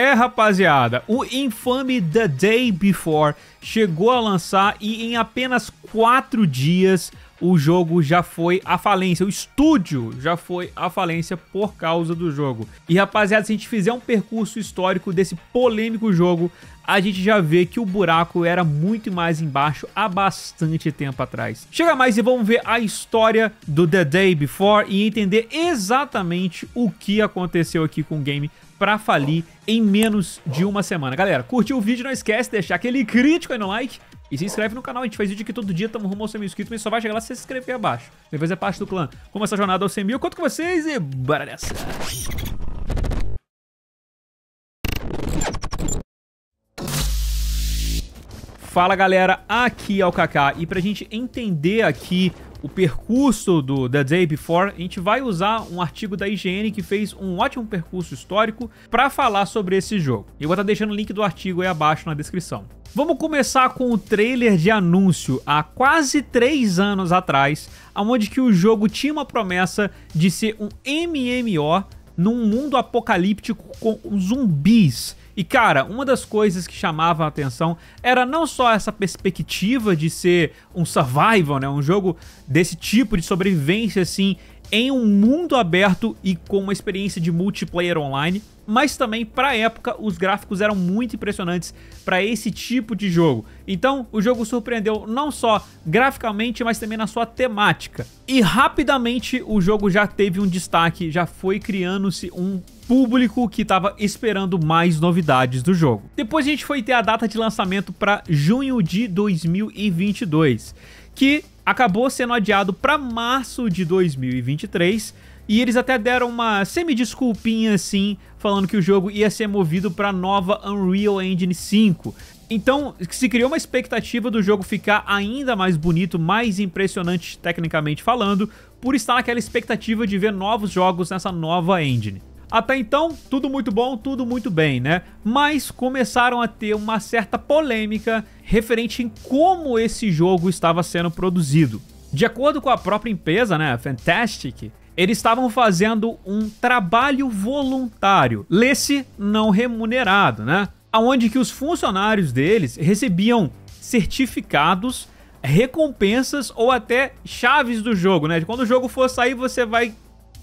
É, rapaziada, o infame The Day Before chegou a lançar e em apenas 4 dias o jogo já foi à falência, o estúdio já foi à falência por causa do jogo. E rapaziada, se a gente fizer um percurso histórico desse polêmico jogo, a gente já vê que o buraco era muito mais embaixo há bastante tempo atrás. Chega mais e vamos ver a história do The Day Before e entender exatamente o que aconteceu aqui com o game para falir em menos de uma semana. Galera, curtiu o vídeo? Não esquece de deixar aquele crítico aí no like. E se inscreve no canal, a gente faz vídeo aqui todo dia, estamos rumo aos 100 mil inscritos, mas só vai chegar lá se você inscrever abaixo. Depois é parte do clã. Como essa jornada aos 100 mil, conto com vocês e bora nessa! Fala galera, aqui é o Kaká e pra gente entender aqui o percurso do The Day Before, a gente vai usar um artigo da IGN que fez um ótimo percurso histórico para falar sobre esse jogo. Eu vou estar tá deixando o link do artigo aí abaixo na descrição. Vamos começar com o trailer de anúncio há quase 3 anos atrás, aonde que o jogo tinha uma promessa de ser um MMO num mundo apocalíptico com zumbis e cara, uma das coisas que chamava a atenção era não só essa perspectiva de ser um survival, né, um jogo desse tipo de sobrevivência assim, em um mundo aberto e com uma experiência de multiplayer online, mas também para época os gráficos eram muito impressionantes para esse tipo de jogo. Então, o jogo surpreendeu não só graficamente, mas também na sua temática. E rapidamente o jogo já teve um destaque, já foi criando-se um público que estava esperando mais novidades do jogo. Depois a gente foi ter a data de lançamento para junho de 2022, que acabou sendo adiado para março de 2023 e eles até deram uma semi-desculpinha assim, falando que o jogo ia ser movido para a nova Unreal Engine 5. Então, se criou uma expectativa do jogo ficar ainda mais bonito, mais impressionante tecnicamente falando, por estar naquela expectativa de ver novos jogos nessa nova engine. Até então, tudo muito bom, tudo muito bem, né? Mas começaram a ter uma certa polêmica referente em como esse jogo estava sendo produzido. De acordo com a própria empresa, né, Fantastic, eles estavam fazendo um trabalho voluntário, lesse não remunerado, né? Aonde que os funcionários deles recebiam certificados, recompensas ou até chaves do jogo, né? Quando o jogo for sair, você vai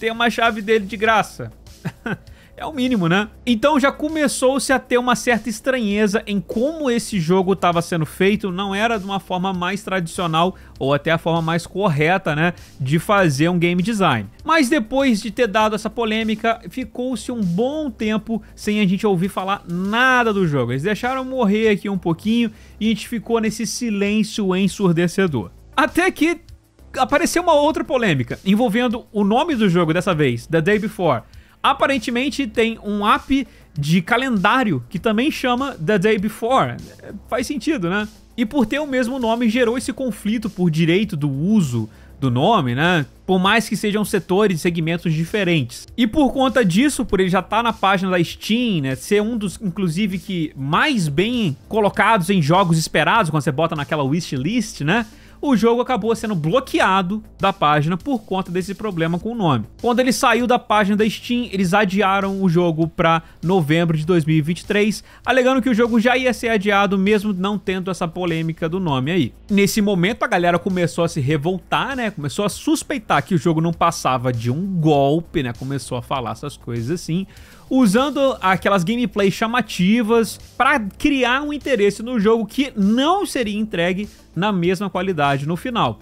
ter uma chave dele de graça. É o mínimo, né? Então já começou-se a ter uma certa estranheza em como esse jogo estava sendo feito, não era de uma forma mais tradicional ou até a forma mais correta, né, de fazer um game design. Mas depois de ter dado essa polêmica, ficou-se um bom tempo sem a gente ouvir falar nada do jogo. Eles deixaram morrer aqui um pouquinho e a gente ficou nesse silêncio ensurdecedor. Até que apareceu uma outra polêmica envolvendo o nome do jogo dessa vez, The Day Before, Aparentemente tem um app de calendário que também chama The Day Before. Faz sentido, né? E por ter o mesmo nome, gerou esse conflito por direito do uso do nome, né? Por mais que sejam setores e segmentos diferentes. E por conta disso, por ele já estar tá na página da Steam, né? Ser um dos, inclusive, que mais bem colocados em jogos esperados, quando você bota naquela wishlist, né? o jogo acabou sendo bloqueado da página por conta desse problema com o nome. Quando ele saiu da página da Steam, eles adiaram o jogo para novembro de 2023, alegando que o jogo já ia ser adiado mesmo não tendo essa polêmica do nome aí. Nesse momento a galera começou a se revoltar, né? Começou a suspeitar que o jogo não passava de um golpe, né? Começou a falar essas coisas assim usando aquelas gameplays chamativas para criar um interesse no jogo que não seria entregue na mesma qualidade no final.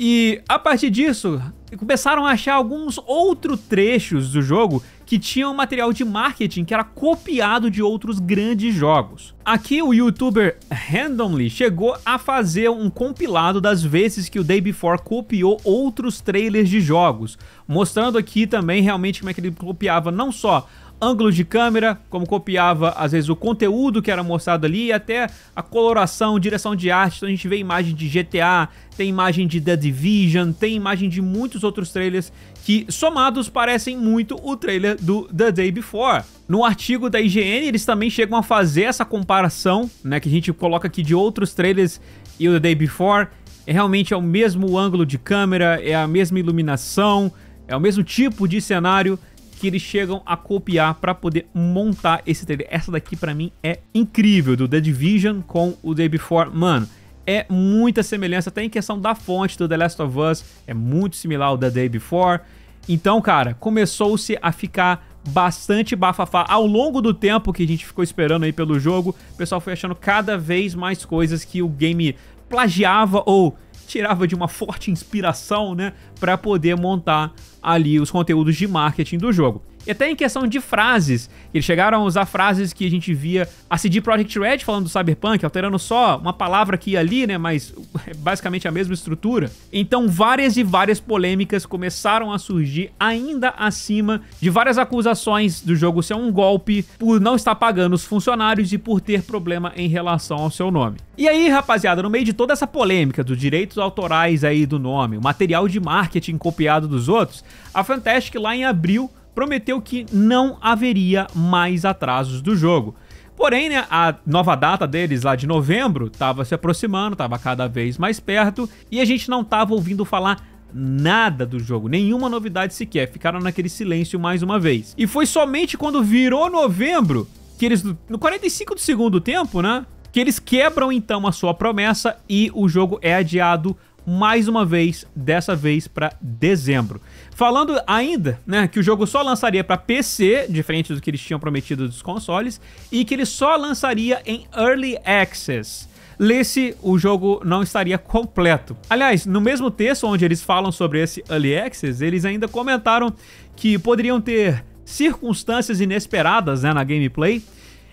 E a partir disso, começaram a achar alguns outros trechos do jogo que tinham material de marketing que era copiado de outros grandes jogos. Aqui o youtuber Randomly chegou a fazer um compilado das vezes que o Day Before copiou outros trailers de jogos, mostrando aqui também realmente como é que ele copiava não só ângulo de câmera, como copiava às vezes o conteúdo que era mostrado ali e até a coloração, direção de arte. Então a gente vê imagem de GTA, tem imagem de The Division, tem imagem de muitos outros trailers que somados parecem muito o trailer do The Day Before. No artigo da IGN, eles também chegam a fazer essa comparação, né, que a gente coloca aqui de outros trailers e o The Day Before. É realmente é o mesmo ângulo de câmera, é a mesma iluminação, é o mesmo tipo de cenário, que eles chegam a copiar para poder montar esse trailer. Essa daqui para mim é incrível, do The Division com o Day Before. Mano, é muita semelhança, até em questão da fonte do The Last of Us, é muito similar ao The Day Before. Então, cara, começou-se a ficar bastante bafafá. Ao longo do tempo que a gente ficou esperando aí pelo jogo, o pessoal foi achando cada vez mais coisas que o game plagiava ou tirava de uma forte inspiração, né, para poder montar ali os conteúdos de marketing do jogo. E até em questão de frases, eles chegaram a usar frases que a gente via a CD Projekt Red falando do Cyberpunk, alterando só uma palavra aqui e ali, né? Mas é basicamente a mesma estrutura. Então várias e várias polêmicas começaram a surgir ainda acima de várias acusações do jogo ser um golpe, por não estar pagando os funcionários e por ter problema em relação ao seu nome. E aí, rapaziada, no meio de toda essa polêmica dos direitos autorais aí do nome, o material de marketing copiado dos outros, a Fantastic lá em abril prometeu que não haveria mais atrasos do jogo. Porém, né, a nova data deles lá de novembro estava se aproximando, estava cada vez mais perto e a gente não estava ouvindo falar nada do jogo, nenhuma novidade sequer, ficaram naquele silêncio mais uma vez. E foi somente quando virou novembro que eles, no 45 do segundo tempo, né, que eles quebram então a sua promessa e o jogo é adiado mais uma vez, dessa vez para dezembro. Falando ainda, né, que o jogo só lançaria para PC, diferente do que eles tinham prometido dos consoles, e que ele só lançaria em Early Access. Lesse, o jogo não estaria completo. Aliás, no mesmo texto onde eles falam sobre esse Early Access, eles ainda comentaram que poderiam ter circunstâncias inesperadas né, na gameplay,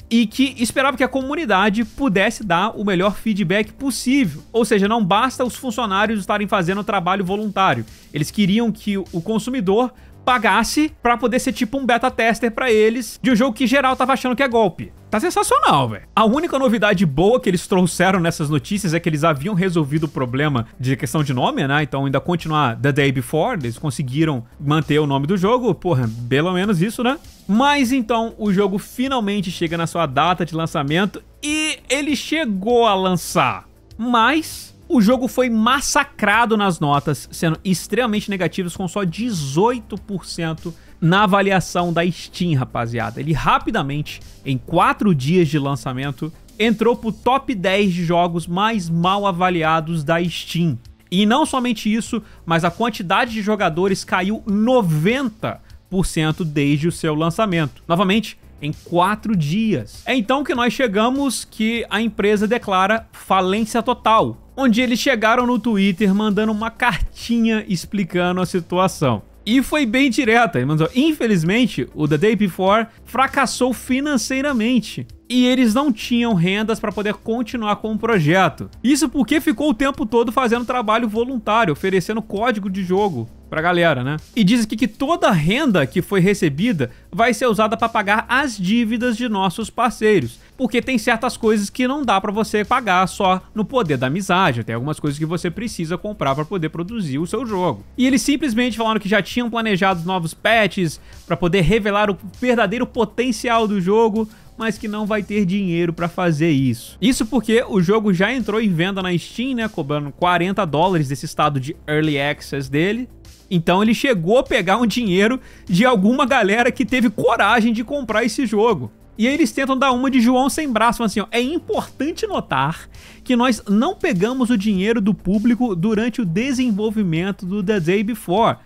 e que esperava que a comunidade pudesse dar o melhor feedback possível. Ou seja, não basta os funcionários estarem fazendo o trabalho voluntário. Eles queriam que o consumidor pagasse para poder ser tipo um beta tester para eles de um jogo que geral tava achando que é golpe. Tá sensacional, velho. A única novidade boa que eles trouxeram nessas notícias é que eles haviam resolvido o problema de questão de nome, né? Então ainda continuar The Day Before, eles conseguiram manter o nome do jogo, porra, pelo menos isso, né? Mas então o jogo finalmente chega na sua data de lançamento e ele chegou a lançar. Mas o jogo foi massacrado nas notas, sendo extremamente negativos com só 18% na avaliação da Steam, rapaziada. Ele rapidamente, em 4 dias de lançamento, entrou pro top 10 de jogos mais mal avaliados da Steam. E não somente isso, mas a quantidade de jogadores caiu 90% desde o seu lançamento. Novamente, em 4 dias. É então que nós chegamos que a empresa declara falência total onde eles chegaram no Twitter mandando uma cartinha explicando a situação. E foi bem direta, mandou, infelizmente, o The Day Before fracassou financeiramente e eles não tinham rendas para poder continuar com o projeto. Isso porque ficou o tempo todo fazendo trabalho voluntário, oferecendo código de jogo pra galera, né? E diz aqui que toda renda que foi recebida vai ser usada para pagar as dívidas de nossos parceiros, porque tem certas coisas que não dá para você pagar só no poder da amizade, tem algumas coisas que você precisa comprar para poder produzir o seu jogo. E eles simplesmente falaram que já tinham planejado novos patches para poder revelar o verdadeiro potencial do jogo, mas que não vai ter dinheiro para fazer isso. Isso porque o jogo já entrou em venda na Steam, né, cobrando 40 dólares desse estado de Early Access dele. Então ele chegou a pegar um dinheiro de alguma galera que teve coragem de comprar esse jogo. E aí eles tentam dar uma de João sem braço, mas assim, ó, é importante notar que nós não pegamos o dinheiro do público durante o desenvolvimento do The Day Before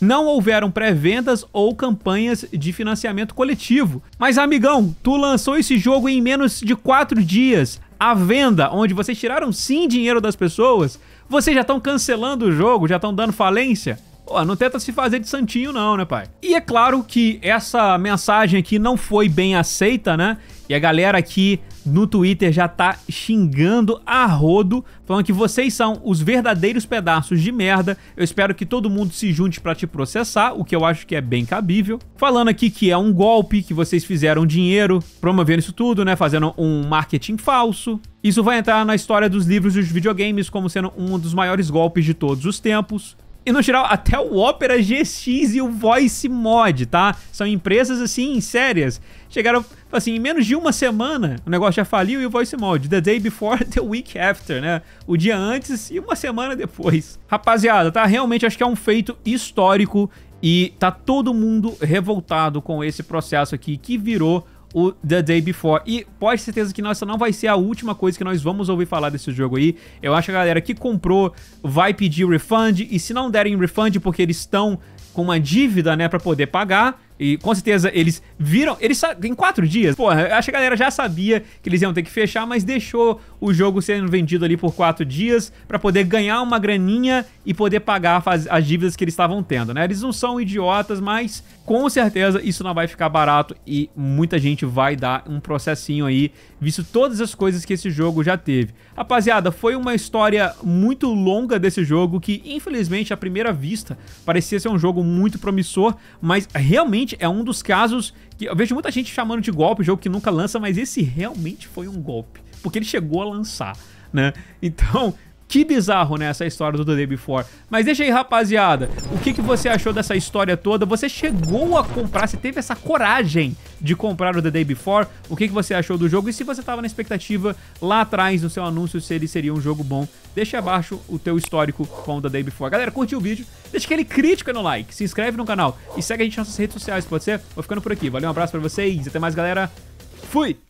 não houveram pré-vendas ou campanhas de financiamento coletivo. Mas amigão, tu lançou esse jogo em menos de 4 dias. A venda, onde vocês tiraram sim dinheiro das pessoas, vocês já estão cancelando o jogo, já estão dando falência? Pô, não tenta se fazer de santinho não, né, pai? E é claro que essa mensagem aqui não foi bem aceita, né? E a galera aqui no Twitter já tá xingando a rodo, falando que vocês são os verdadeiros pedaços de merda. Eu espero que todo mundo se junte para te processar, o que eu acho que é bem cabível. Falando aqui que é um golpe, que vocês fizeram dinheiro promovendo isso tudo, né, fazendo um marketing falso. Isso vai entrar na história dos livros e dos videogames como sendo um dos maiores golpes de todos os tempos. E no geral, até o Opera GX e o Voice Mod, tá? São empresas, assim, sérias. Chegaram Tipo assim, em menos de uma semana, o negócio já faliu e o Voice Mode. The day before, the week after, né? O dia antes e uma semana depois. Rapaziada, tá? Realmente acho que é um feito histórico e tá todo mundo revoltado com esse processo aqui que virou o The Day Before. E pode ter certeza que essa não vai ser a última coisa que nós vamos ouvir falar desse jogo aí. Eu acho que a galera que comprou vai pedir refund e se não derem refund porque eles estão com uma dívida, né, para poder pagar, e com certeza eles viram. Eles em quatro dias. Porra, acho que a galera já sabia que eles iam ter que fechar, mas deixou o jogo sendo vendido ali por quatro dias para poder ganhar uma graninha e poder pagar as, as dívidas que eles estavam tendo, né? Eles não são idiotas, mas com certeza isso não vai ficar barato e muita gente vai dar um processinho aí, visto todas as coisas que esse jogo já teve. Rapaziada, foi uma história muito longa desse jogo que, infelizmente, à primeira vista, parecia ser um jogo muito promissor, mas realmente realmente é um dos casos que eu vejo muita gente chamando de golpe, jogo que nunca lança, mas esse realmente foi um golpe, porque ele chegou a lançar, né? Então, que bizarro, né, essa história do The Day Before. Mas deixa aí, rapaziada, o que, que você achou dessa história toda? Você chegou a comprar, você teve essa coragem de comprar o The Day Before? O que, que você achou do jogo? E se você estava na expectativa lá atrás no seu anúncio se ele seria um jogo bom, deixa abaixo o teu histórico com o The Day Before. Galera, curtiu o vídeo, deixa aquele crítico no like, se inscreve no canal e segue a gente nas nossas redes sociais, pode ser? Vou ficando por aqui, valeu, um abraço pra vocês, até mais, galera. Fui!